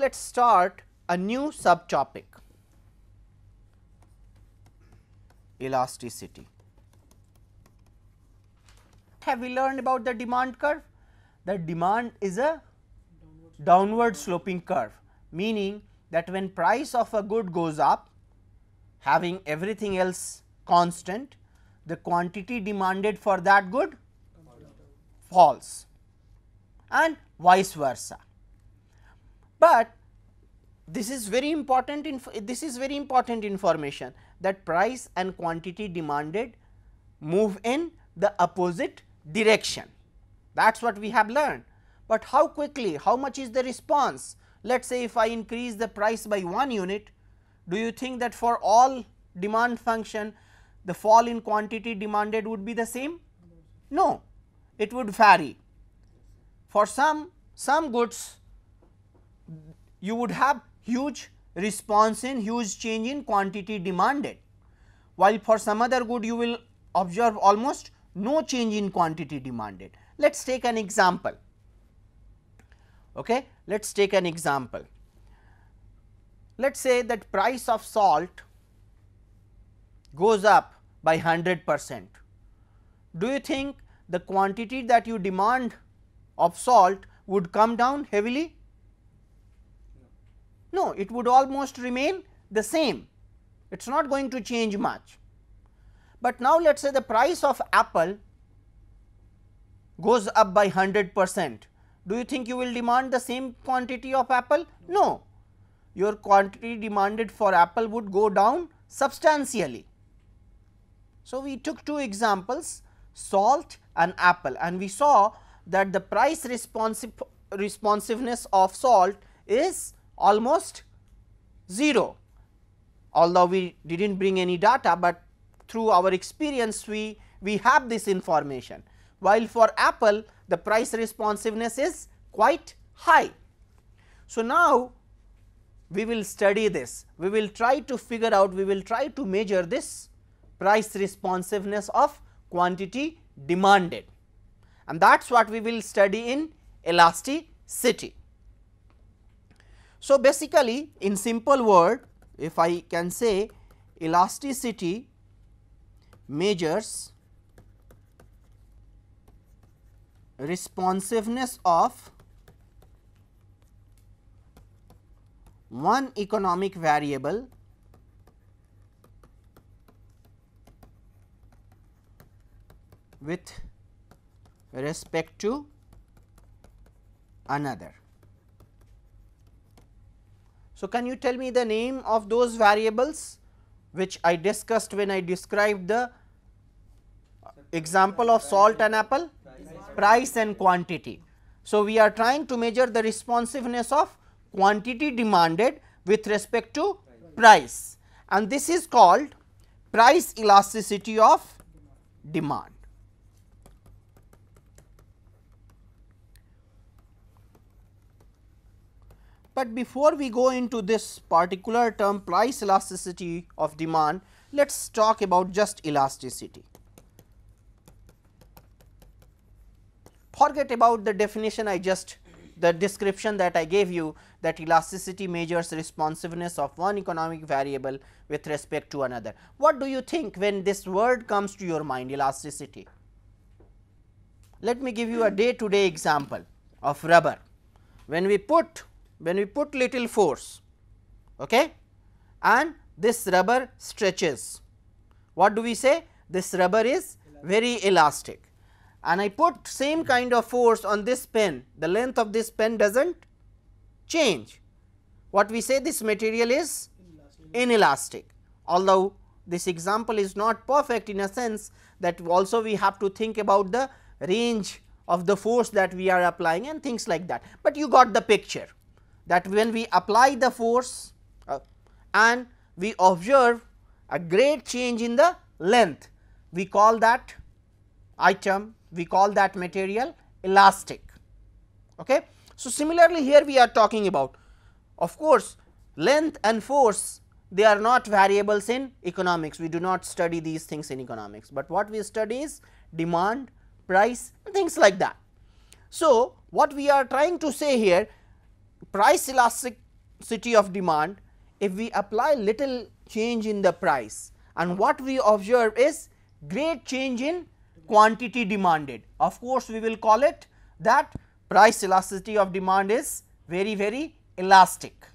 let us start a new subtopic elasticity. Have we learned about the demand curve? The demand is a downward sloping curve meaning that when price of a good goes up having everything else constant the quantity demanded for that good falls and vice versa. But this is very important this is very important information that price and quantity demanded move in the opposite direction that is what we have learned. But how quickly how much is the response let us say if I increase the price by 1 unit do you think that for all demand function the fall in quantity demanded would be the same? No, it would vary. For some some goods you would have huge response in huge change in quantity demanded while for some other good you will observe almost no change in quantity demanded. Let us take an example. Okay. Let us take an example. Let us say that price of salt goes up by 100 percent. Do you think the quantity that you demand of salt would come down heavily? No, it would almost remain the same, it is not going to change much. But now let us say the price of apple goes up by 100 percent. Do you think you will demand the same quantity of apple? No, your quantity demanded for apple would go down substantially. So, we took two examples salt and apple and we saw that the price responsive, responsiveness of salt is almost 0 although we did not bring any data, but through our experience we, we have this information. While for Apple the price responsiveness is quite high. So, now we will study this, we will try to figure out, we will try to measure this price responsiveness of quantity demanded and that is what we will study in elasticity. So, basically in simple word if I can say elasticity measures responsiveness of one economic variable with respect to another. So, can you tell me the name of those variables which I discussed when I described the example of salt and apple? Price and quantity. So, we are trying to measure the responsiveness of quantity demanded with respect to price and this is called price elasticity of demand. But before we go into this particular term price elasticity of demand, let us talk about just elasticity. Forget about the definition I just the description that I gave you that elasticity measures responsiveness of one economic variable with respect to another. What do you think when this word comes to your mind elasticity? Let me give you a day to day example of rubber. When we put when we put little force okay, and this rubber stretches. What do we say? This rubber is very elastic and I put same kind of force on this pen, the length of this pen does not change. What we say this material is inelastic, although this example is not perfect in a sense that also we have to think about the range of the force that we are applying and things like that, but you got the picture that when we apply the force uh, and we observe a great change in the length, we call that item, we call that material elastic. Okay. So, similarly here we are talking about of course, length and force they are not variables in economics, we do not study these things in economics, but what we study is demand, price things like that. So, what we are trying to say here price elasticity of demand if we apply little change in the price and what we observe is great change in quantity demanded. Of course, we will call it that price elasticity of demand is very very elastic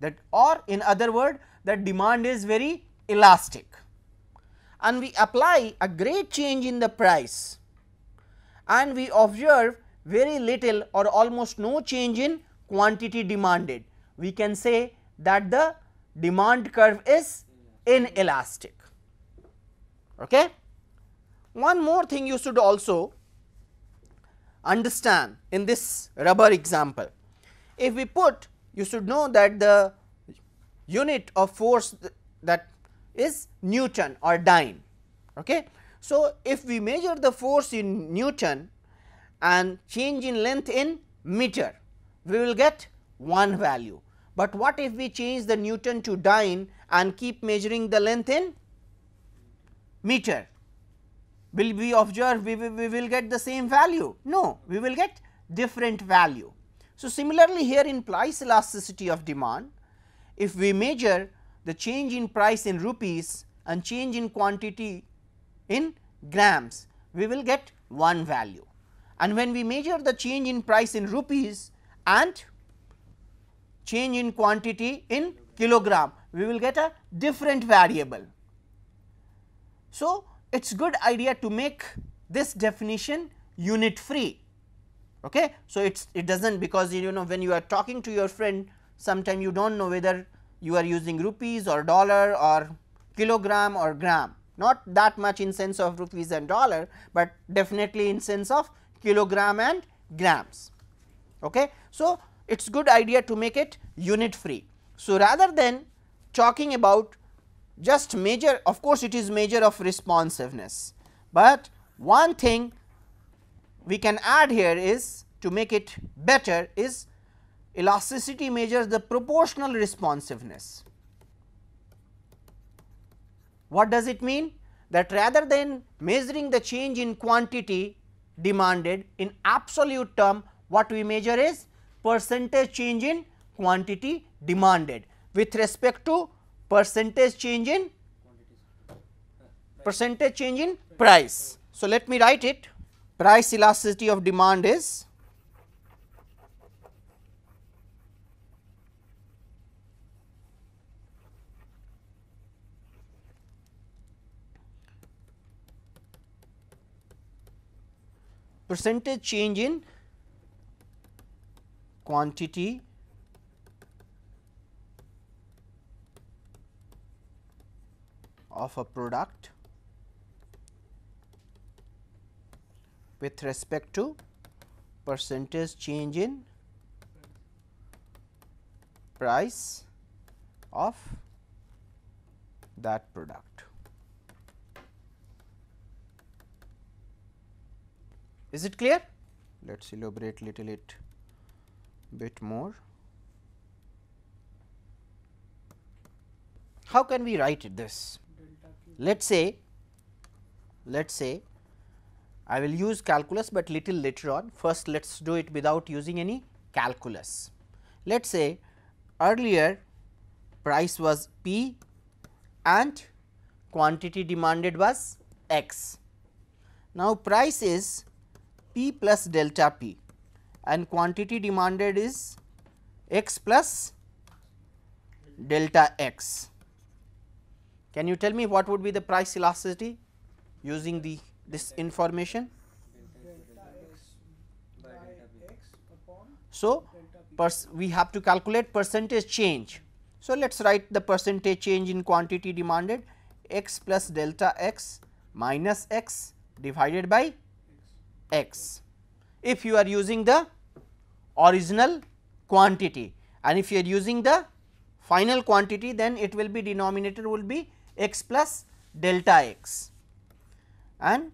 that or in other word that demand is very elastic and we apply a great change in the price and we observe very little or almost no change in quantity demanded. We can say that the demand curve is inelastic. Okay? One more thing you should also understand in this rubber example. If we put, you should know that the unit of force that is Newton or dyne. Okay? So, if we measure the force in Newton and change in length in meter, we will get one value. But what if we change the Newton to dyne and keep measuring the length in meter? Will we observe we, we, we will get the same value? No, we will get different value. So, similarly here in price elasticity of demand, if we measure the change in price in rupees and change in quantity in grams, we will get one value. And when we measure the change in price in rupees, and change in quantity in kilogram, we will get a different variable. So, it is good idea to make this definition unit free. Okay? So, it's, it does not because you know when you are talking to your friend sometime you do not know whether you are using rupees or dollar or kilogram or gram not that much in sense of rupees and dollar, but definitely in sense of kilogram and grams. Okay. So, it is good idea to make it unit free. So, rather than talking about just measure of course, it is measure of responsiveness, but one thing we can add here is to make it better is elasticity measures the proportional responsiveness. What does it mean? That rather than measuring the change in quantity demanded in absolute term what we measure is percentage change in quantity demanded with respect to percentage change in percentage change in price. So, let me write it price elasticity of demand is percentage change in quantity of a product with respect to percentage change in price of that product. Is it clear? Let us elaborate little it bit more. How can we write this? Let us say, let us say I will use calculus, but little later on first let us do it without using any calculus. Let us say earlier price was P and quantity demanded was x. Now, price is P plus delta P and quantity demanded is x plus delta x. Can you tell me what would be the price elasticity using the this information? So, we have to calculate percentage change. So, let us write the percentage change in quantity demanded x plus delta x minus x divided by x if you are using the original quantity and if you are using the final quantity then it will be denominator will be x plus delta x and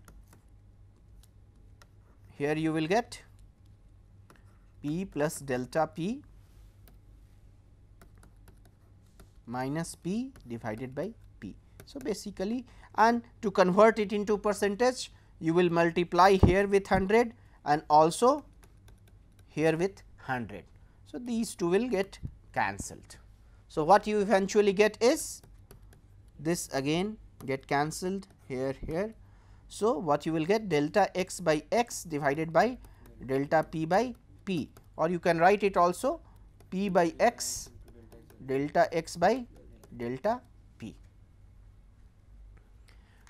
here you will get p plus delta p minus p divided by p. So, basically and to convert it into percentage you will multiply here with 100 and also here with 100. So, these two will get cancelled. So, what you eventually get is this again get cancelled here here. So, what you will get delta x by x divided by delta p by p or you can write it also p by x delta x by delta p.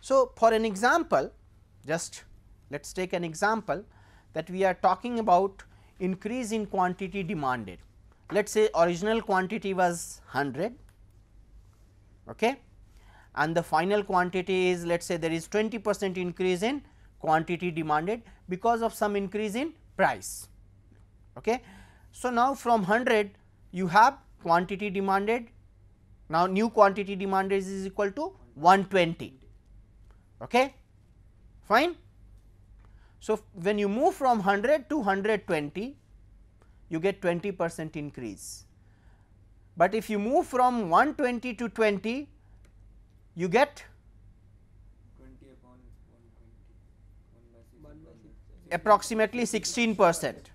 So, for an example just let us take an example that we are talking about increase in quantity demanded. Let us say original quantity was 100 okay, and the final quantity is let us say there is 20 percent increase in quantity demanded because of some increase in price. Okay. So, now from 100 you have quantity demanded now new quantity demanded is equal to 120 okay fine so, when you move from 100 to 120, you get 20 percent increase, but if you move from 120 to 20, you get 20 upon 120, approximately 16 percent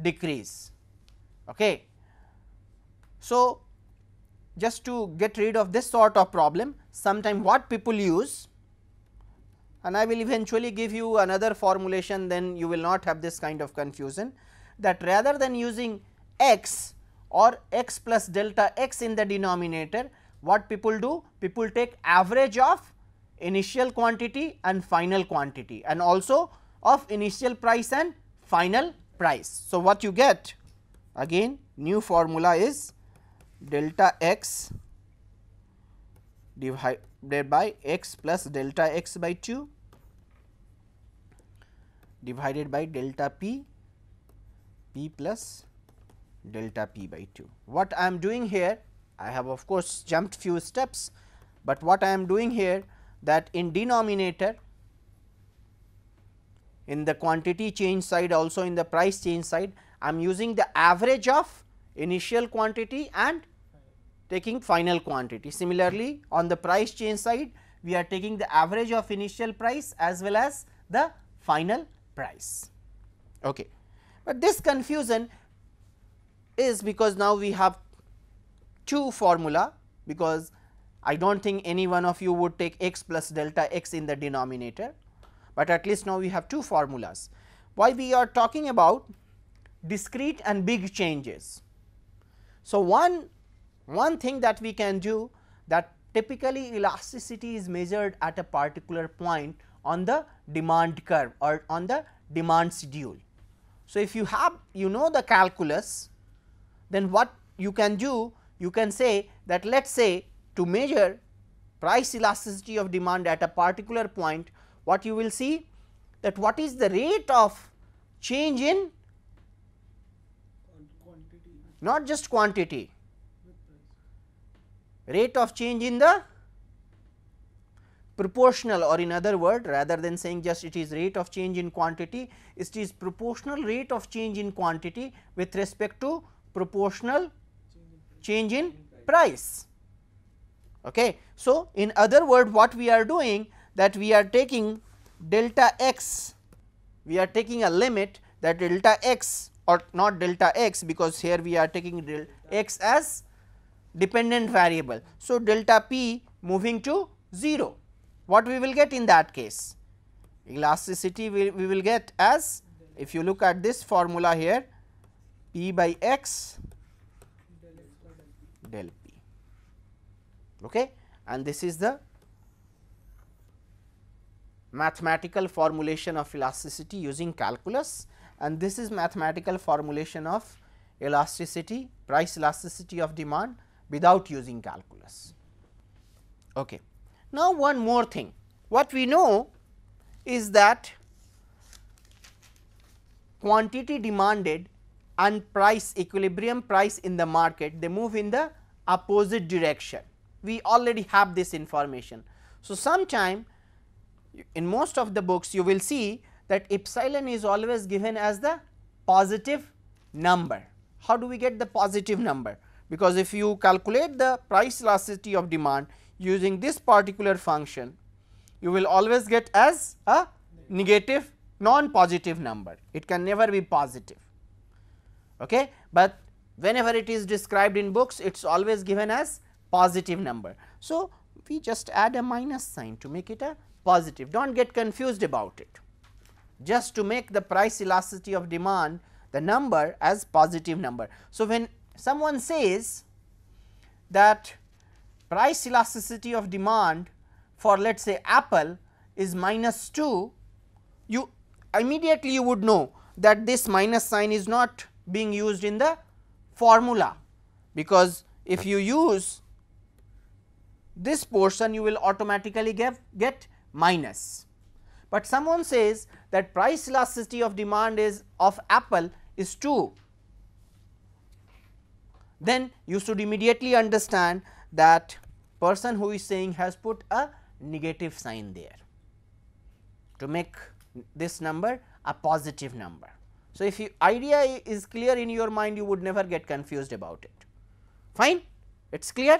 decrease. Okay. So, just to get rid of this sort of problem, sometimes what people use and I will eventually give you another formulation then you will not have this kind of confusion that rather than using x or x plus delta x in the denominator what people do people take average of initial quantity and final quantity and also of initial price and final price. So, what you get again new formula is delta x divide divided by x plus delta x by 2 divided by delta p p plus delta p by 2. What I am doing here I have of course jumped few steps, but what I am doing here that in denominator in the quantity change side also in the price change side I am using the average of initial quantity and taking final quantity. Similarly, on the price change side, we are taking the average of initial price as well as the final price. Okay. But this confusion is because now we have two formula because I do not think any one of you would take x plus delta x in the denominator, but at least now we have two formulas. Why we are talking about discrete and big changes. So, one one thing that we can do that typically elasticity is measured at a particular point on the demand curve or on the demand schedule. So, if you have you know the calculus then what you can do you can say that let us say to measure price elasticity of demand at a particular point what you will see that what is the rate of change in quantity. not just quantity rate of change in the proportional or in other word rather than saying just it is rate of change in quantity, it is proportional rate of change in quantity with respect to proportional change in price. Okay. So, in other word what we are doing that we are taking delta x, we are taking a limit that delta x or not delta x because here we are taking del x as dependent variable. So, delta p moving to 0 what we will get in that case elasticity we, we will get as if you look at this formula here p by x del p okay and this is the mathematical formulation of elasticity using calculus and this is mathematical formulation of elasticity price elasticity of demand without using calculus. Okay. Now, one more thing what we know is that quantity demanded and price equilibrium price in the market they move in the opposite direction. We already have this information. So, sometime in most of the books you will see that epsilon is always given as the positive number. How do we get the positive number? because if you calculate the price elasticity of demand using this particular function, you will always get as a negative non-positive number, it can never be positive. Okay? But whenever it is described in books, it is always given as positive number. So, we just add a minus sign to make it a positive, do not get confused about it. Just to make the price elasticity of demand the number as positive number. So, when someone says that price elasticity of demand for let us say apple is minus 2, you immediately you would know that this minus sign is not being used in the formula, because if you use this portion you will automatically get, get minus. But someone says that price elasticity of demand is of apple is 2, then you should immediately understand that person who is saying has put a negative sign there to make this number a positive number. So, if your idea is clear in your mind you would never get confused about it, fine it is clear.